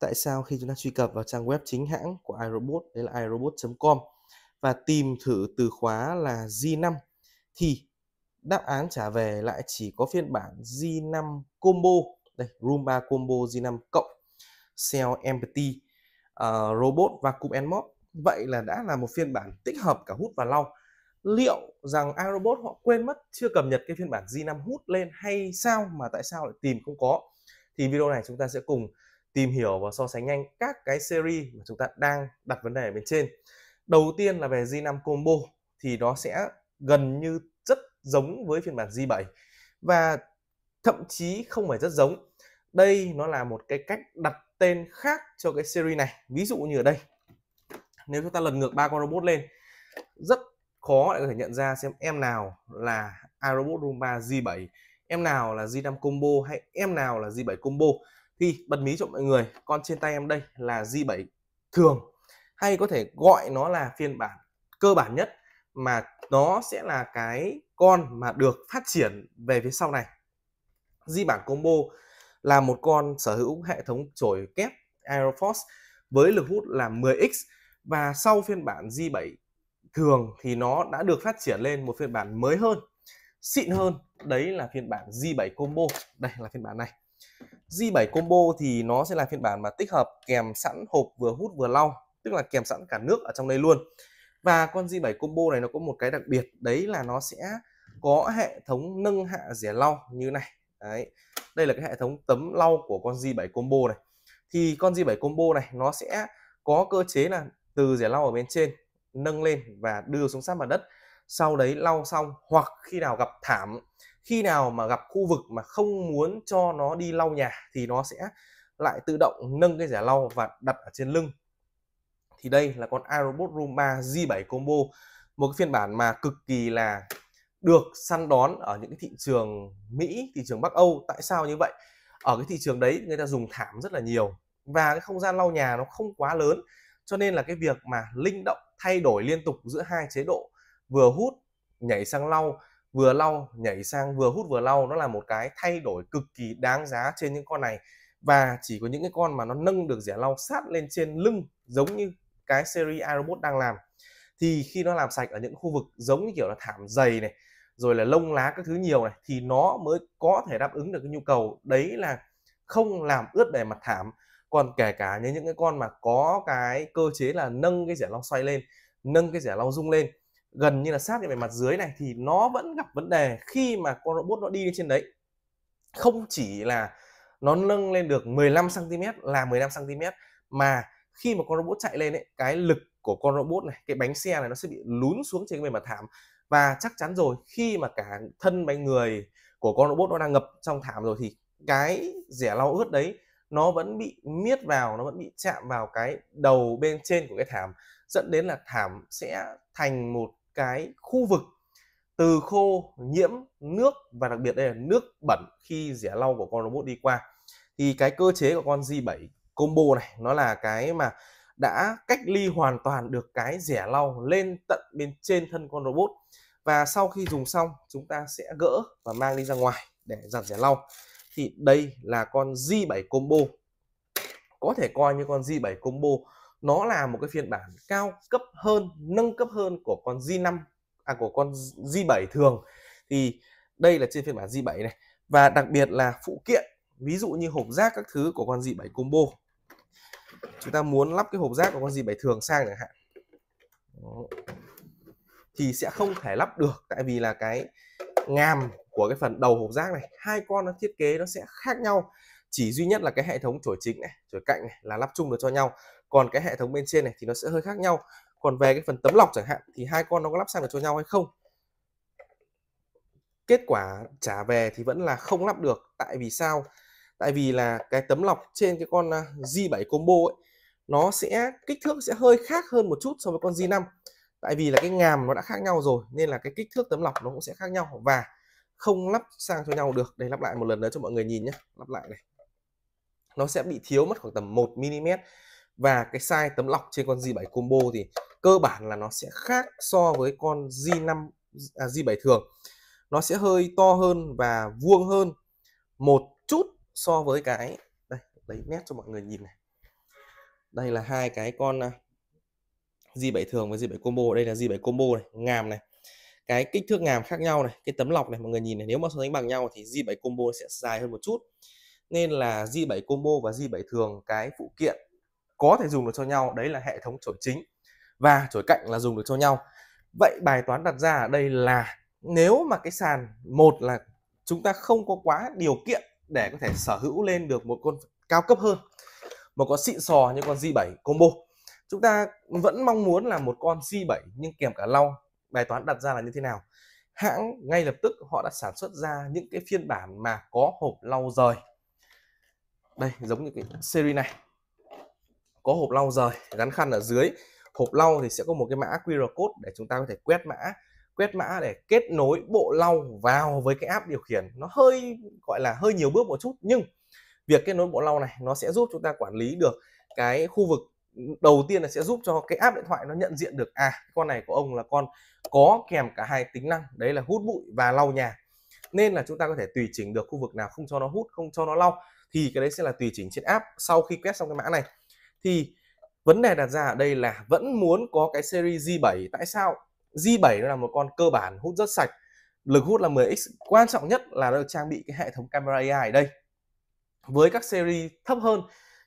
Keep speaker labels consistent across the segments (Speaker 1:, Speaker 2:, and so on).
Speaker 1: tại sao khi chúng ta truy cập vào trang web chính hãng của iRobot đấy là iRobot.com và tìm thử từ khóa là z 5 thì đáp án trả về lại chỉ có phiên bản z 5 combo đây Roomba combo z 5 cộng Cell Empty uh, Robot và Cup and vậy là đã là một phiên bản tích hợp cả hút và lau liệu rằng iRobot họ quên mất chưa cập nhật cái phiên bản z 5 hút lên hay sao mà tại sao lại tìm không có thì video này chúng ta sẽ cùng tìm hiểu và so sánh nhanh các cái series mà chúng ta đang đặt vấn đề ở bên trên. Đầu tiên là về G5 Combo thì nó sẽ gần như rất giống với phiên bản G7 và thậm chí không phải rất giống. Đây nó là một cái cách đặt tên khác cho cái series này. Ví dụ như ở đây. Nếu chúng ta lần ngược ba con robot lên rất khó để có thể nhận ra xem em nào là iRobot Roomba G7, em nào là G5 Combo hay em nào là G7 Combo thì bật mí cho mọi người con trên tay em đây là G7 thường hay có thể gọi nó là phiên bản cơ bản nhất mà nó sẽ là cái con mà được phát triển về phía sau này Di bản combo là một con sở hữu hệ thống chổi kép Aeroforce với lực hút là 10x và sau phiên bản G7 thường thì nó đã được phát triển lên một phiên bản mới hơn xịn hơn đấy là phiên bản G7 combo đây là phiên bản này G7 Combo thì nó sẽ là phiên bản mà tích hợp kèm sẵn hộp vừa hút vừa lau, tức là kèm sẵn cả nước ở trong đây luôn. Và con G7 Combo này nó có một cái đặc biệt đấy là nó sẽ có hệ thống nâng hạ rẻ lau như này. Đấy. Đây là cái hệ thống tấm lau của con G7 Combo này. Thì con G7 Combo này nó sẽ có cơ chế là từ rẻ lau ở bên trên nâng lên và đưa xuống sát mặt đất sau đấy lau xong hoặc khi nào gặp thảm khi nào mà gặp khu vực mà không muốn cho nó đi lau nhà thì nó sẽ lại tự động nâng cái rẻ lau và đặt ở trên lưng thì đây là con irobot Roomba G7 Combo một cái phiên bản mà cực kỳ là được săn đón ở những cái thị trường Mỹ, thị trường Bắc Âu. Tại sao như vậy? Ở cái thị trường đấy người ta dùng thảm rất là nhiều và cái không gian lau nhà nó không quá lớn cho nên là cái việc mà linh động thay đổi liên tục giữa hai chế độ vừa hút nhảy sang lau vừa lau nhảy sang vừa hút vừa lau nó là một cái thay đổi cực kỳ đáng giá trên những con này và chỉ có những cái con mà nó nâng được rẻ lau sát lên trên lưng giống như cái series iRobot đang làm thì khi nó làm sạch ở những khu vực giống như kiểu là thảm dày này rồi là lông lá các thứ nhiều này thì nó mới có thể đáp ứng được cái nhu cầu đấy là không làm ướt bề mặt thảm còn kể cả như những cái con mà có cái cơ chế là nâng cái rẻ lau xoay lên nâng cái rẻ lau rung lên gần như là sát cái bề mặt dưới này thì nó vẫn gặp vấn đề khi mà con robot nó đi lên trên đấy không chỉ là nó nâng lên được 15 cm là 15 cm mà khi mà con robot chạy lên ấy, cái lực của con robot này cái bánh xe này nó sẽ bị lún xuống trên cái bề mặt thảm và chắc chắn rồi khi mà cả thân bánh người của con robot nó đang ngập trong thảm rồi thì cái rẻ lau ướt đấy nó vẫn bị miết vào nó vẫn bị chạm vào cái đầu bên trên của cái thảm dẫn đến là thảm sẽ thành một cái khu vực từ khô nhiễm nước và đặc biệt đây là nước bẩn khi rẻ lau của con robot đi qua thì cái cơ chế của con z 7 combo này nó là cái mà đã cách ly hoàn toàn được cái rẻ lau lên tận bên trên thân con robot và sau khi dùng xong chúng ta sẽ gỡ và mang đi ra ngoài để giặt rẻ lau thì đây là con z 7 combo có thể coi như con z 7 combo nó là một cái phiên bản cao cấp hơn nâng cấp hơn của con Z 5 à của con Z 7 thường thì đây là trên phiên bản Z 7 này và đặc biệt là phụ kiện ví dụ như hộp rác các thứ của con Z 7 combo chúng ta muốn lắp cái hộp rác của con Z 7 thường sang chẳng hạn thì sẽ không thể lắp được tại vì là cái ngàm của cái phần đầu hộp rác này hai con nó thiết kế nó sẽ khác nhau chỉ duy nhất là cái hệ thống chổi chính này chổi cạnh này là lắp chung được cho nhau còn cái hệ thống bên trên này thì nó sẽ hơi khác nhau còn về cái phần tấm lọc chẳng hạn thì hai con nó có lắp sang được cho nhau hay không kết quả trả về thì vẫn là không lắp được tại vì sao tại vì là cái tấm lọc trên cái con à, G7 combo ấy nó sẽ kích thước sẽ hơi khác hơn một chút so với con G5 tại vì là cái ngàm nó đã khác nhau rồi nên là cái kích thước tấm lọc nó cũng sẽ khác nhau và không lắp sang cho nhau được đây lắp lại một lần nữa cho mọi người nhìn nhé lắp lại này nó sẽ bị thiếu mất khoảng tầm 1 mm và cái size tấm lọc trên con J7 combo thì cơ bản là nó sẽ khác so với con J5 à, J7 thường nó sẽ hơi to hơn và vuông hơn một chút so với cái đây lấy nét cho mọi người nhìn này đây là hai cái con J7 à, thường và J7 combo đây là J7 combo này ngàm này cái kích thước ngàm khác nhau này cái tấm lọc này mọi người nhìn này nếu mà so sánh bằng nhau thì J7 combo sẽ dài hơn một chút nên là J7 combo và J7 thường cái phụ kiện có thể dùng được cho nhau đấy là hệ thống chổi chính và chổi cạnh là dùng được cho nhau vậy bài toán đặt ra ở đây là nếu mà cái sàn một là chúng ta không có quá điều kiện để có thể sở hữu lên được một con cao cấp hơn một con xịn sò như con G7 combo chúng ta vẫn mong muốn là một con G7 nhưng kèm cả lau bài toán đặt ra là như thế nào hãng ngay lập tức họ đã sản xuất ra những cái phiên bản mà có hộp lau rời đây giống như cái series này có hộp lau rời gắn khăn ở dưới hộp lau thì sẽ có một cái mã QR code để chúng ta có thể quét mã quét mã để kết nối bộ lau vào với cái app điều khiển nó hơi gọi là hơi nhiều bước một chút nhưng việc kết nối bộ lau này nó sẽ giúp chúng ta quản lý được cái khu vực đầu tiên là sẽ giúp cho cái app điện thoại nó nhận diện được à con này của ông là con có kèm cả hai tính năng đấy là hút bụi và lau nhà nên là chúng ta có thể tùy chỉnh được khu vực nào không cho nó hút không cho nó lau thì cái đấy sẽ là tùy chỉnh trên app sau khi quét xong cái mã này thì vấn đề đặt ra ở đây là vẫn muốn có cái series G7 tại sao G7 nó là một con cơ bản hút rất sạch lực hút là 10x quan trọng nhất là được trang bị cái hệ thống camera AI ở đây với các series thấp hơn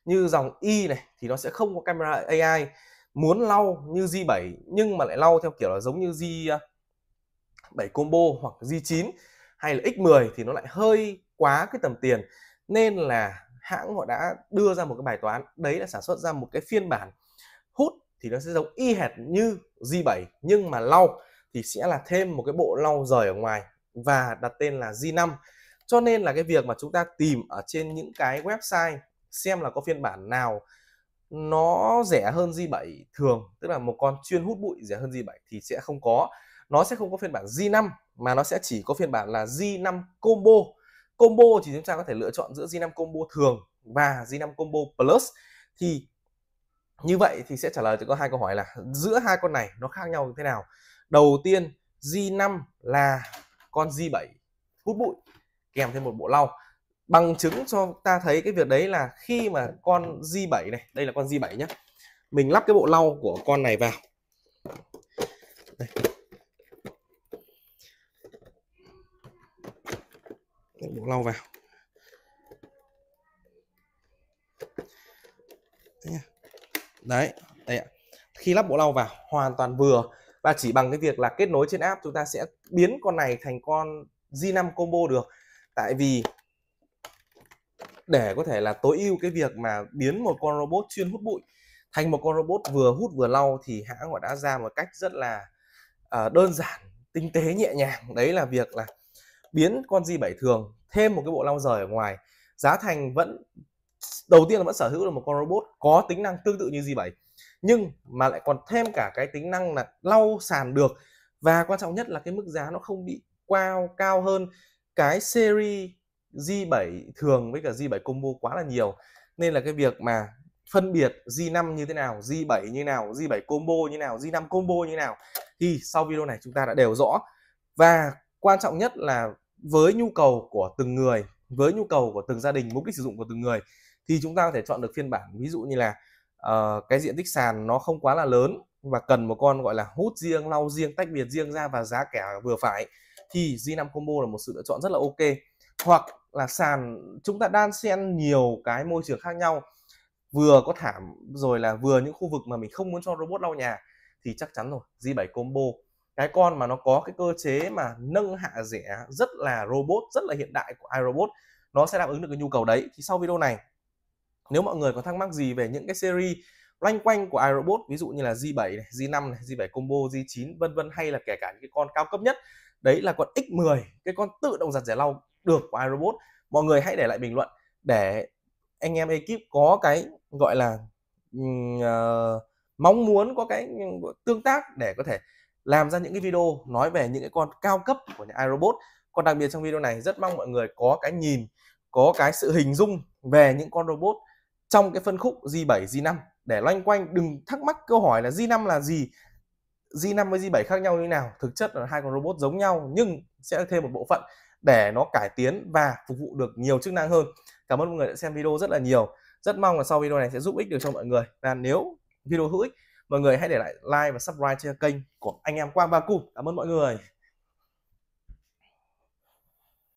Speaker 1: như dòng Y này thì nó sẽ không có camera AI muốn lau như G7 nhưng mà lại lau theo kiểu là giống như G7 ờ, combo hoặc G9 hay là X10 thì nó lại hơi quá cái tầm tiền nên là hãng họ đã đưa ra một cái bài toán đấy là sản xuất ra một cái phiên bản hút thì nó sẽ giống y hệt như z 7 nhưng mà lau thì sẽ là thêm một cái bộ lau rời ở ngoài và đặt tên là z 5 cho nên là cái việc mà chúng ta tìm ở trên những cái website xem là có phiên bản nào nó rẻ hơn z 7 thường tức là một con chuyên hút bụi rẻ hơn z 7 thì sẽ không có nó sẽ không có phiên bản z 5 mà nó sẽ chỉ có phiên bản là z 5 combo combo thì chúng ta có thể lựa chọn giữa Z5 combo thường và Z5 combo plus thì như vậy thì sẽ trả lời cho có hai câu hỏi là giữa hai con này nó khác nhau như thế nào đầu tiên Z5 là con Z7 hút bụi kèm thêm một bộ lau bằng chứng cho ta thấy cái việc đấy là khi mà con G7 này đây là con G7 nhé mình lắp cái bộ lau của con này vào đây, bộ lau vào đấy đây ạ khi lắp bộ lau vào hoàn toàn vừa và chỉ bằng cái việc là kết nối trên app chúng ta sẽ biến con này thành con G5 combo được tại vì để có thể là tối ưu cái việc mà biến một con robot chuyên hút bụi thành một con robot vừa hút vừa lau thì hãng họ đã ra một cách rất là uh, đơn giản tinh tế nhẹ nhàng đấy là việc là biến con G7 thường thêm một cái bộ lau rời ở ngoài giá thành vẫn đầu tiên là vẫn sở hữu được một con robot có tính năng tương tự như G7 nhưng mà lại còn thêm cả cái tính năng là lau sàn được và quan trọng nhất là cái mức giá nó không bị cao cao hơn cái series G7 thường với cả G7 combo quá là nhiều nên là cái việc mà phân biệt G5 như thế nào, G7 như nào, G7 combo như nào, G5 combo như nào thì sau video này chúng ta đã đều rõ và quan trọng nhất là với nhu cầu của từng người với nhu cầu của từng gia đình mục đích sử dụng của từng người thì chúng ta có thể chọn được phiên bản ví dụ như là uh, cái diện tích sàn nó không quá là lớn và cần một con gọi là hút riêng lau riêng tách biệt riêng ra và giá cả vừa phải thì G5 combo là một sự lựa chọn rất là ok hoặc là sàn chúng ta đan xen nhiều cái môi trường khác nhau vừa có thảm rồi là vừa những khu vực mà mình không muốn cho robot lau nhà thì chắc chắn rồi G7 combo cái con mà nó có cái cơ chế mà nâng hạ rẻ rất là robot rất là hiện đại của iRobot nó sẽ đáp ứng được cái nhu cầu đấy thì sau video này nếu mọi người có thắc mắc gì về những cái series loanh quanh của iRobot ví dụ như là G7 này, G5 này, G7 combo, G9 vân vân hay là kể cả những cái con cao cấp nhất đấy là con X10 cái con tự động giặt rẻ lau được của iRobot mọi người hãy để lại bình luận để anh em ekip có cái gọi là uh, mong muốn có cái tương tác để có thể làm ra những cái video nói về những cái con cao cấp của những iRobot còn đặc biệt trong video này rất mong mọi người có cái nhìn có cái sự hình dung về những con robot trong cái phân khúc G7, G5 để loanh quanh đừng thắc mắc câu hỏi là G5 là gì G5 với G7 khác nhau như nào thực chất là hai con robot giống nhau nhưng sẽ thêm một bộ phận để nó cải tiến và phục vụ được nhiều chức năng hơn cảm ơn mọi người đã xem video rất là nhiều rất mong là sau video này sẽ giúp ích được cho mọi người và nếu video hữu ích mọi người hãy để lại like và subscribe cho kênh của anh em Quang Ba Cu cảm ơn mọi người